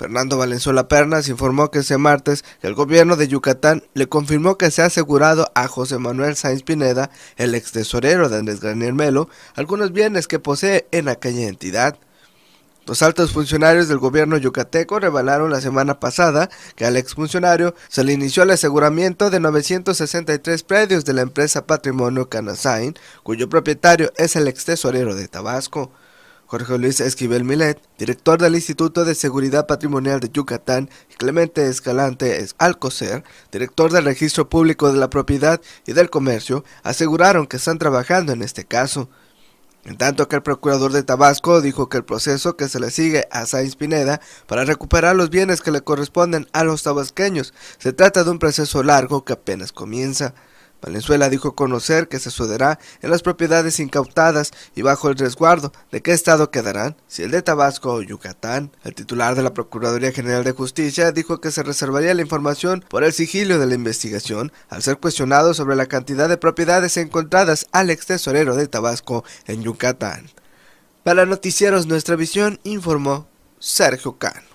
Fernando Valenzuela Pernas informó que ese martes el gobierno de Yucatán le confirmó que se ha asegurado a José Manuel Sainz Pineda, el ex tesorero de Andrés Granier Melo, algunos bienes que posee en aquella entidad. Los altos funcionarios del gobierno yucateco revelaron la semana pasada que al exfuncionario se le inició el aseguramiento de 963 predios de la empresa Patrimonio Canasain, cuyo propietario es el ex tesorero de Tabasco. Jorge Luis Esquivel Milet, director del Instituto de Seguridad Patrimonial de Yucatán, y Clemente Escalante Alcocer, director del Registro Público de la Propiedad y del Comercio, aseguraron que están trabajando en este caso. En tanto que el procurador de Tabasco dijo que el proceso que se le sigue a Sainz Pineda para recuperar los bienes que le corresponden a los tabasqueños se trata de un proceso largo que apenas comienza. Valenzuela dijo conocer que se sucederá en las propiedades incautadas y bajo el resguardo de qué estado quedarán, si el de Tabasco o Yucatán. El titular de la Procuraduría General de Justicia dijo que se reservaría la información por el sigilo de la investigación al ser cuestionado sobre la cantidad de propiedades encontradas al ex tesorero de Tabasco en Yucatán. Para Noticieros Nuestra Visión informó Sergio Can.